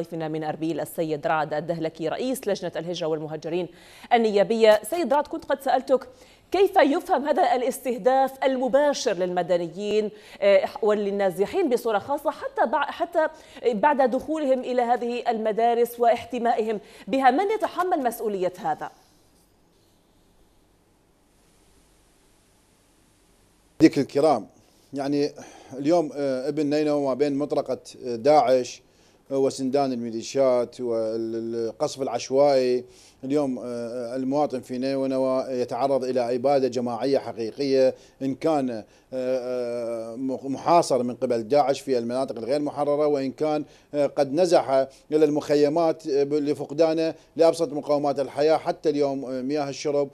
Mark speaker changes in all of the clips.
Speaker 1: ضيفنا من اربيل السيد رعد الدهلكي رئيس لجنه الهجره والمهجرين النيابيه، سيد رعد كنت قد سالتك كيف يفهم هذا الاستهداف المباشر للمدنيين آه، وللنازحين بصوره خاصه حتى حتى بعد دخولهم الى هذه المدارس واحتمائهم بها، من يتحمل مسؤوليه هذا؟ ذيك الكرام يعني اليوم آه، ابن نينو ما بين مطرقه آه، داعش وسندان الميليشيات والقصف العشوائي اليوم آه، آه، المواطن في نينوى يتعرض إلى عبادة جماعية حقيقية إن كان آه، محاصر من قبل داعش في المناطق الغير محررة وإن كان قد نزح إلى المخيمات لفقدانه لأبسط مقومات الحياة حتى اليوم مياه الشرب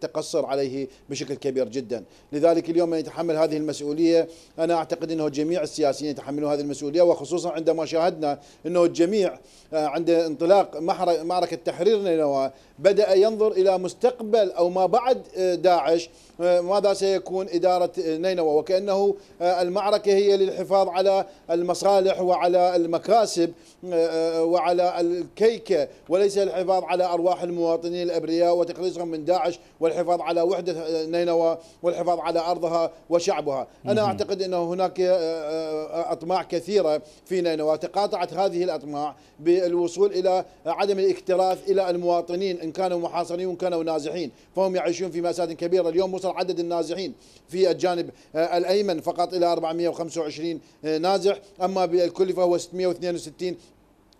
Speaker 1: تقصر عليه بشكل كبير جدا لذلك اليوم من يتحمل هذه المسؤولية أنا أعتقد أنه جميع السياسيين يتحملون هذه المسؤولية وخصوصا عندما شاهدنا أنه الجميع عند انطلاق معركه تحريرنا بدأ ينظر إلى مستقبل أو ما بعد آه، داعش آه، ماذا سيكون إدارة آه، نينوى وكأنه المعركة هي للحفاظ على المصالح وعلى المكاسب وعلى الكيكة وليس الحفاظ على أرواح المواطنين الأبرياء وتخليصهم من داعش والحفاظ على وحدة نينوى والحفاظ على أرضها وشعبها أنا أعتقد أنه هناك أطماع كثيرة في نينوى تقاطعت هذه الأطماع بالوصول إلى عدم الاكتراث إلى المواطنين إن كانوا محاصرين وإن كانوا نازحين فهم يعيشون في مأساة كبيرة اليوم وصل عدد النازحين في الجانب آه، الأيمن فقط إلى 425 آه، نازح أما بالكل فهو 662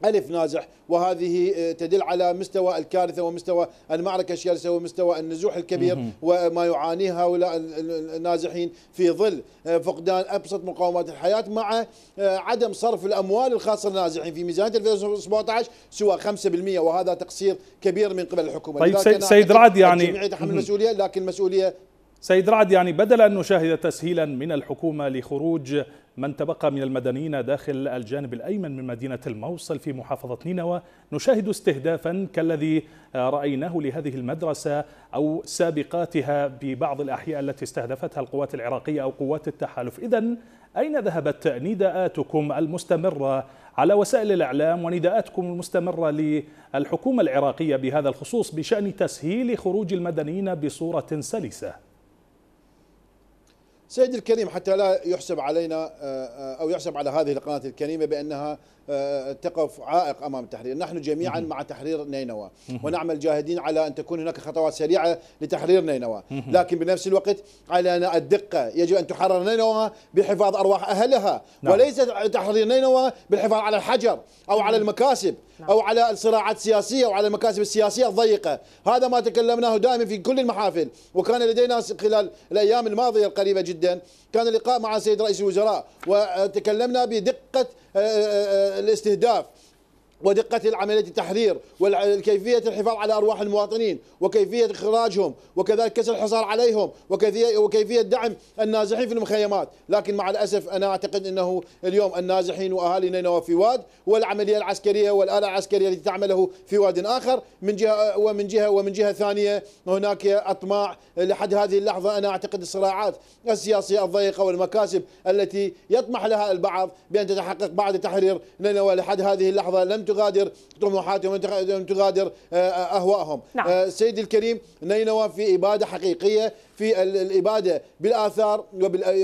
Speaker 1: ألف نازح وهذه آه، تدل على مستوى الكارثة ومستوى المعركة الشرسة ومستوى النزوح الكبير وما يعانيه هؤلاء النازحين في ظل آه، فقدان أبسط مقومات الحياة مع آه، عدم صرف الأموال الخاصة للنازحين في ميزانية 2017 سوى 5% وهذا تقصير كبير من قبل الحكومة طيب سيد, سيد رعد يعني الجميع المسؤولية لكن المسؤولية
Speaker 2: سيد رعد يعني بدل أن نشاهد تسهيلا من الحكومة لخروج من تبقى من المدنيين داخل الجانب الأيمن من مدينة الموصل في محافظة نينوى نشاهد استهدافا كالذي رأيناه لهذه المدرسة أو سابقاتها ببعض الأحياء التي استهدفتها القوات العراقية أو قوات التحالف إذا أين ذهبت نداءاتكم المستمرة على وسائل الإعلام ونداءاتكم المستمرة للحكومة العراقية بهذا الخصوص بشأن تسهيل خروج المدنيين بصورة سلسة
Speaker 1: سيد الكريم حتى لا يحسب علينا آه، آه، أو يحسب على هذه القناة الكريمة بأنها تقف عائق امام التحرير، نحن جميعا مع تحرير نينوى ونعمل جاهدين على ان تكون هناك خطوات سريعه لتحرير نينوى، لكن بنفس الوقت علينا الدقه، يجب ان تحرر نينوى بحفاظ ارواح اهلها نعم. وليس تحرير نينوى بالحفاظ على الحجر او على المكاسب نعم. او على الصراعات السياسيه وعلى المكاسب السياسيه الضيقه، هذا ما تكلمناه دائما في كل المحافل، وكان لدينا خلال الايام الماضيه القريبه جدا كان لقاء مع السيد رئيس الوزراء وتكلمنا بدقه آه، آه، آه، الاستهداف ودقة عملية التحرير وكيفية الحفاظ على أرواح المواطنين وكيفية إخراجهم وكذلك كسر الحصار عليهم وكيفية دعم النازحين في المخيمات لكن مع الأسف أنا أعتقد أنه اليوم النازحين وأهالي نينوى في واد والعملية العسكرية والآلة العسكرية التي تعمله في واد آخر من جهة ومن جهة ومن جهة ثانية هناك أطماع لحد هذه اللحظة أنا أعتقد الصراعات السياسية الضيقة والمكاسب التي يطمح لها البعض بأن تتحقق بعد تحرير نينوى لحد هذه اللحظة لم تغادر طموحاتهم وان تغادر آه، آه، أهوائهم نعم. آه، سيدي الكريم نينوى في إبادة حقيقية في الاباده بالاثار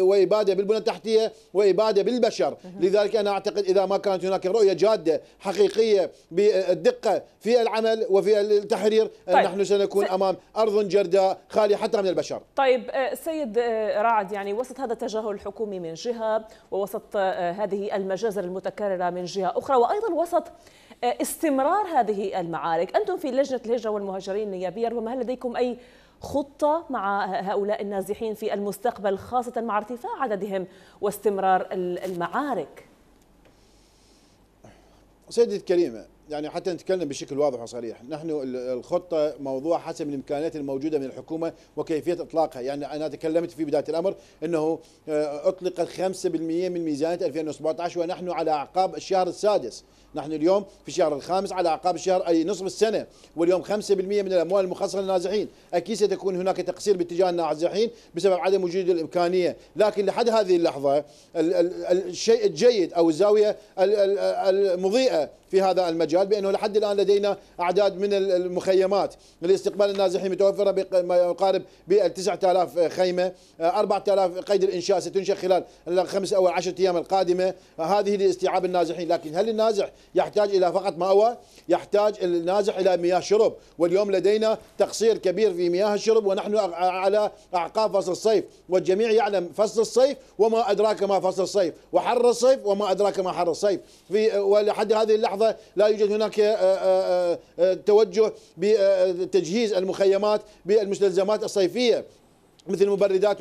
Speaker 1: واباده بالبنى التحتيه واباده بالبشر، لذلك انا اعتقد اذا ما كانت هناك رؤيه جاده حقيقيه بالدقه في العمل وفي التحرير طيب. نحن سنكون س... امام ارض جرداء خاليه حتى من البشر.
Speaker 2: طيب آه، سيد آه، رعد
Speaker 1: يعني وسط هذا التجاهل الحكومي من جهه ووسط آه، هذه المجازر المتكرره من جهه اخرى وايضا وسط استمرار هذه المعارك، انتم في لجنه الهجره والمهاجرين النيابيه ربما هل لديكم اي خطة مع هؤلاء النازحين في المستقبل خاصة مع ارتفاع عددهم واستمرار المعارك سيدة الكريمة يعني حتى نتكلم بشكل واضح وصريح نحن الخطة موضوع حسب الإمكانيات الموجودة من الحكومة وكيفية إطلاقها يعني أنا تكلمت في بداية الأمر أنه آه، أطلقت 5% من ميزانية 2017 ونحن على أعقاب الشهر السادس نحن اليوم في الشهر الخامس على أعقاب الشهر أي نصف السنة واليوم 5% من الأموال المخصصة للنازحين أكيد ستكون هناك تقصير باتجاه النازحين بسبب عدم وجود الإمكانية لكن لحد هذه اللحظة الشيء الجيد أو الزاوية المضيئة في هذا المجال بأنه لحد الآن لدينا أعداد من المخيمات لاستقبال النازحين متوفرة بما يقارب ب 9000 خيمة 4000 آه، قيد الإنشاء ستنشأ خلال الخمس أو العشر أيام القادمة هذه لاستيعاب النازحين لكن هل النازح يحتاج إلى فقط مأوى يحتاج النازح إلى مياه شرب واليوم لدينا تقصير كبير في مياه الشرب ونحن على أعقاب فصل الصيف والجميع يعلم فصل الصيف وما أدراك ما فصل الصيف وحر الصيف وما أدراك ما حر الصيف في ولحد هذه اللحظة الرياضة لا يوجد هناك آه، آه، آه، توجه بتجهيز المخيمات بالمستلزمات الصيفية مثل المبردات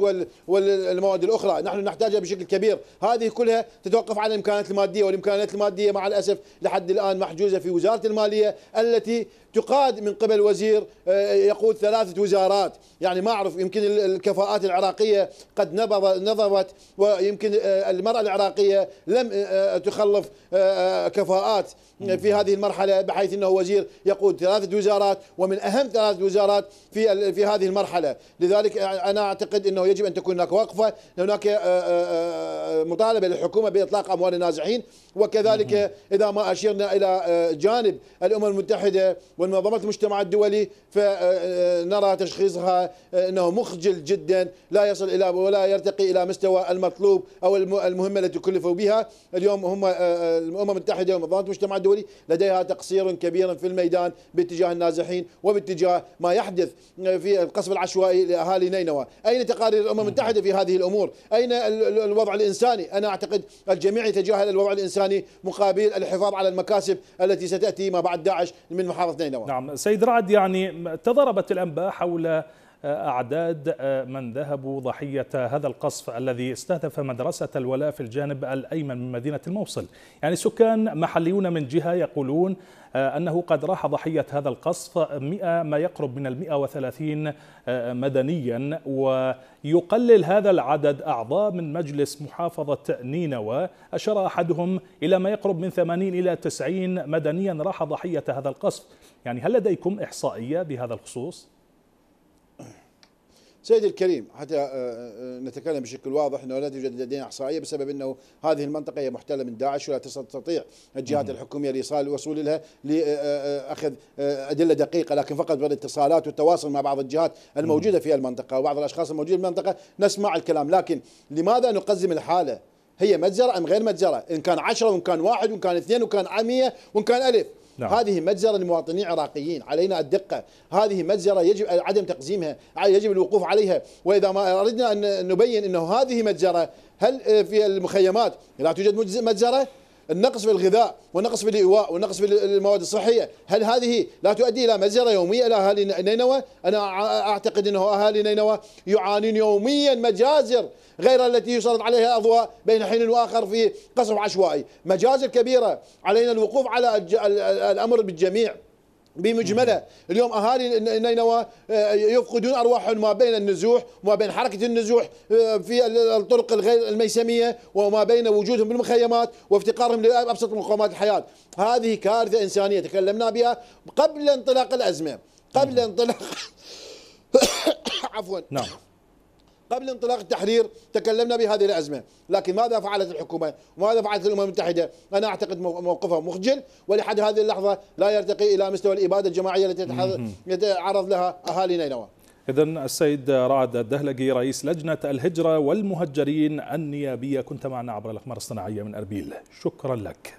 Speaker 1: والمواد الاخرى نحن نحتاجها بشكل كبير هذه كلها تتوقف على الامكانات الماديه والامكانات الماديه مع الاسف لحد الان محجوزه في وزاره الماليه التي تقاد من قبل وزير آه، يقود ثلاثه وزارات يعني ما اعرف يمكن الكفاءات العراقيه قد نضبت ويمكن آه، المراه العراقيه لم آه، تخلف كفاءات في هذه المرحله بحيث انه وزير يقود ثلاثه وزارات ومن اهم ثلاث وزارات في في هذه المرحله لذلك انا اعتقد انه يجب ان تكون هناك وقفه هناك آه، آه، آه، مطالبه للحكومه باطلاق اموال النازحين وكذلك اذا ما اشرنا الى جانب الامم المتحده والمنظمه المجتمع الدولي فنرى تشخيصها انه مخجل جدا لا يصل الى ولا يرتقي الى مستوى المطلوب او المهمه التي كلفوا بها اليوم هم الامم المتحده ومنظمه المجتمع الدولي لديها تقصير كبير في الميدان باتجاه النازحين وباتجاه ما يحدث في القصف العشوائي لاهالي نينوى أين تقارير الأمم المتحدة في هذه الأمور أين الوضع الإنساني أنا أعتقد الجميع يتجاهل الوضع الإنساني مقابل الحفاظ على المكاسب التي ستأتي ما بعد داعش من محافظة نينوى نعم
Speaker 2: سيد رعد يعني تضربت الأنباء حول أعداد آه، من ذهبوا ضحية هذا القصف الذي استهدف مدرسة الولاء في الجانب الأيمن من مدينة الموصل يعني سكان محليون من جهة يقولون آه، أنه قد راح ضحية هذا القصف 100 ما يقرب من ال 130 آه، مدنيا ويقلل هذا العدد أعضاء من مجلس محافظة نينوى أشار أحدهم إلى ما يقرب من 80 إلى 90 مدنيا راح ضحية هذا القصف يعني هل لديكم إحصائية بهذا الخصوص؟
Speaker 1: سيدي الكريم حتى آه، آه، آه، نتكلم بشكل واضح انه لا توجد لدينا احصائيه بسبب انه هذه المنطقه هي محتله من داعش ولا تستطيع الجهات الحكوميه الايصال الوصول لها لاخذ ادله دقيقه لكن فقط بالاتصالات والتواصل مع بعض الجهات الموجوده في المنطقه وبعض الاشخاص الموجودين في المنطقه نسمع الكلام لكن لماذا نقزم الحاله؟ هي متجره ام غير متجره؟ ان كان 10 وان كان واحد وان كان اثنين وان كان 100 وان كان 1000 نعم. هذه مجزرة لمواطنين عراقيين علينا الدقة هذه مجزرة يجب عدم تقزيمها يجب الوقوف عليها وإذا ما أردنا أن نبين أنه هذه مجزرة هل في المخيمات لا توجد مجزرة النقص في الغذاء والنقص في الإيواء والنقص في المواد الصحية هل هذه لا تؤدي إلى مجزرة يومية إلى أهالي نينوى أنا أعتقد أنه أهالي نينوى يعانون يوميا مجازر غير التي يسلط عليها أضواء بين حين وآخر في قصف عشوائي مجازر كبيرة علينا الوقوف على الأمر بالجميع بمجمله اليوم اهالي نينوى آه، يفقدون ارواحهم ما بين النزوح وما بين حركه النزوح آه، في الطرق الغير الميسميه وما بين وجودهم بالمخيمات وافتقارهم لابسط مقومات الحياه هذه كارثه انسانيه تكلمنا بها قبل انطلاق الازمه قبل نعم. انطلاق عفوا نعم قبل انطلاق التحرير تكلمنا بهذه الأزمة لكن ماذا فعلت الحكومة وماذا فعلت الأمم المتحدة أنا أعتقد موقفها مخجل ولحد هذه اللحظة لا يرتقي إلى مستوى الإبادة الجماعية التي يتعرض لها أهالي نينوى
Speaker 2: إذا السيد رعد الدهلقي رئيس لجنة الهجرة والمهجرين النيابية كنت معنا عبر الأخبار الصناعية من أربيل شكرا لك